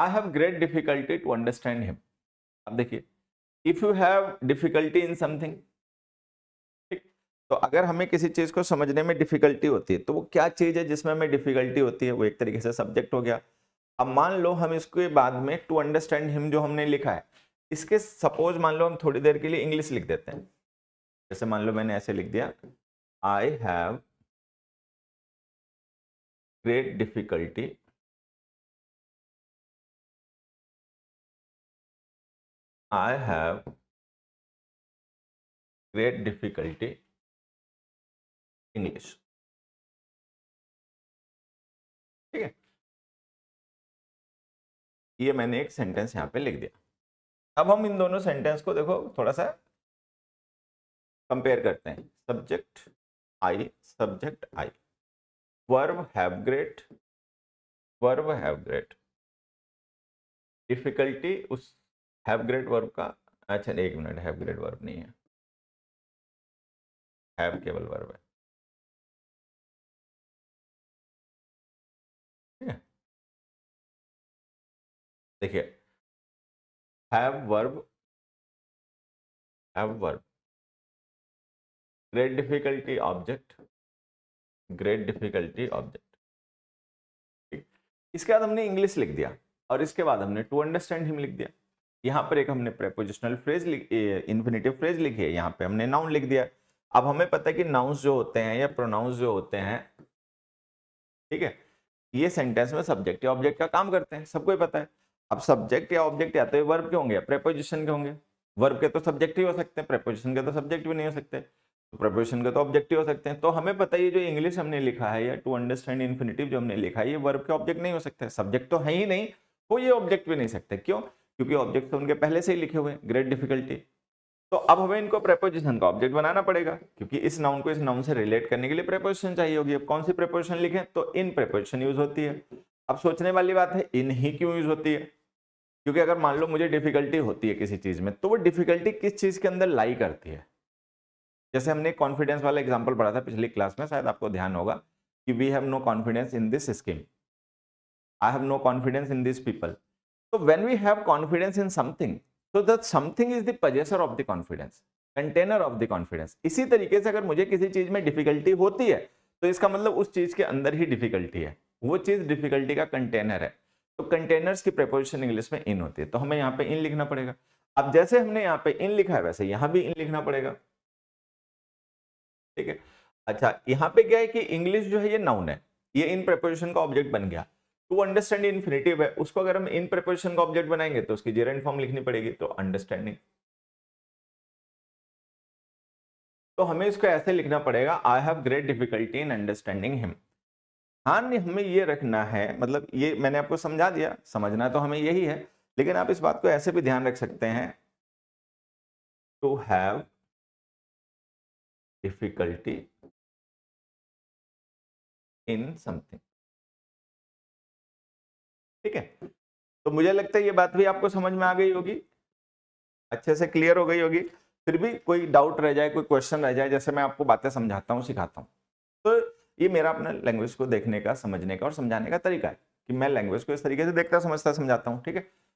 I have great difficulty to understand him अब देखिए if you have difficulty in something ठीक तो अगर हमें किसी चीज़ को समझने में डिफिकल्टी होती है तो वो क्या चीज़ है जिसमें हमें डिफिकल्टी होती है वो एक तरीके से सब्जेक्ट हो गया अब मान लो हम इसके बाद में टू अंडरस्टैंड हिम जो हमने लिखा है इसके सपोज मान लो हम थोड़ी देर के लिए इंग्लिश लिख देते हैं जैसे मान लो मैंने ऐसे लिख दिया I have great difficulty I have great difficulty in English. ठीक है ये मैंने एक सेंटेंस यहाँ पे लिख दिया अब हम इन दोनों सेंटेंस को देखो थोड़ा सा कंपेयर करते हैं subject I subject I verb have great verb have great difficulty उस हैव ग्रेट वर्ब का अच्छा एक मिनट हैव ग्रेट वर्ब नहीं है हैव केवल वर्ब है है देखिए have verb have verb great difficulty object great difficulty object इसके बाद हमने इंग्लिश लिख दिया और इसके बाद हमने टू अंडरस्टैंड हिम लिख दिया यहाँ पर एक हमने प्रेपोजिशनल फ्रेज इन्फिनेटिव फ्रेज लिखी है यहाँ पे हमने नाउन लिख दिया अब हमें पता है कि नाउन्स जो होते हैं या प्रोनाउंस जो होते हैं ठीक है ये सेंटेंस में सब्जेक्ट या ऑब्जेक्ट का काम करते हैं सबको पता है अब सब्जेक्ट या ऑब्जेक्ट या तो वर्ब के होंगे प्रेपोजिशन के होंगे वर्ब के तो सब्जेक्ट ही हो सकते हैं प्रेपोजिशन के तो सब्जेक्ट भी नहीं हो सकते तो प्रेपोजिशन के तो ऑब्जेक्ट ही हो सकते हैं तो हमें पता है ये जो इंग्लिश हमने लिखा है या टू अंडरस्टैंड इन्फिनेटिव जो हमने लिखा है ये वर्ब के ऑब्जेक्ट नहीं हो सकते सब्जेक्ट तो है ही नहीं वो ये ऑब्जेक्ट भी नहीं सकते क्यों क्योंकि ऑब्जेक्ट तो उनके पहले से ही लिखे हुए हैं ग्रेट डिफिकल्टी तो अब हमें इनको प्रेपोजिशन का ऑब्जेक्ट बनाना पड़ेगा क्योंकि इस नाउन को इस नाउन से रिलेट करने के लिए प्रेपोजिशन चाहिए होगी अब कौन सी प्रेपोजिशन लिखें तो इन प्रेपोजिशन यूज होती है अब सोचने वाली बात है इन ही क्यों यूज होती है क्योंकि अगर मान लो मुझे डिफिकल्टी होती है किसी चीज़ में तो वो डिफिकल्टी किस चीज़ के अंदर लाई करती है जैसे हमने कॉन्फिडेंस वाला एग्जाम्पल पढ़ा था पिछली क्लास में शायद आपको ध्यान होगा कि we have no confidence in this scheme I have no confidence in this people So when we have confidence in something, so that something is the possessor of the confidence, container of the confidence इसी तरीके से अगर मुझे किसी चीज में difficulty होती है तो इसका मतलब उस चीज के अंदर ही डिफिकल्टी है वो चीज डिफिकल्टी का कंटेनर है तो कंटेनर्स की प्रपोजिशन इंग्लिश में इन होती है तो हमें यहाँ पे इन लिखना पड़ेगा अब जैसे हमने यहाँ पे इन लिखा है वैसे यहाँ भी इन लिखना पड़ेगा ठीक है अच्छा यहाँ पे क्या है कि इंग्लिश जो है ये नाउन है ये इन प्रपोजिशन का ऑब्जेक्ट बन गया टू अंडरस्टैंड इन्फिनेटिव है उसको अगर हम इन प्रपोजिशन का ऑब्जेक्ट बनाएंगे तो उसकी जेरेंट फॉर्म लिखनी पड़ेगी तो अंडरस्टैंडिंग तो हमें इसको ऐसे लिखना पड़ेगा I have great difficulty in understanding him हाँ नहीं हमें ये रखना है मतलब ये मैंने आपको समझा दिया समझना तो हमें यही है लेकिन आप इस बात को ऐसे भी ध्यान रख सकते हैं to have difficulty in something ठीक है तो मुझे लगता है ये बात भी आपको समझ में आ गई होगी अच्छे से क्लियर हो गई होगी फिर भी कोई डाउट रह जाए कोई क्वेश्चन रह जाए जैसे मैं आपको बातें समझाता हूँ सिखाता हूँ तो ये मेरा अपना लैंग्वेज को देखने का समझने का और समझाने का तरीका है कि मैं लैंग्वेज को इस तरीके से देखता समझता समझाता हूँ ठीक है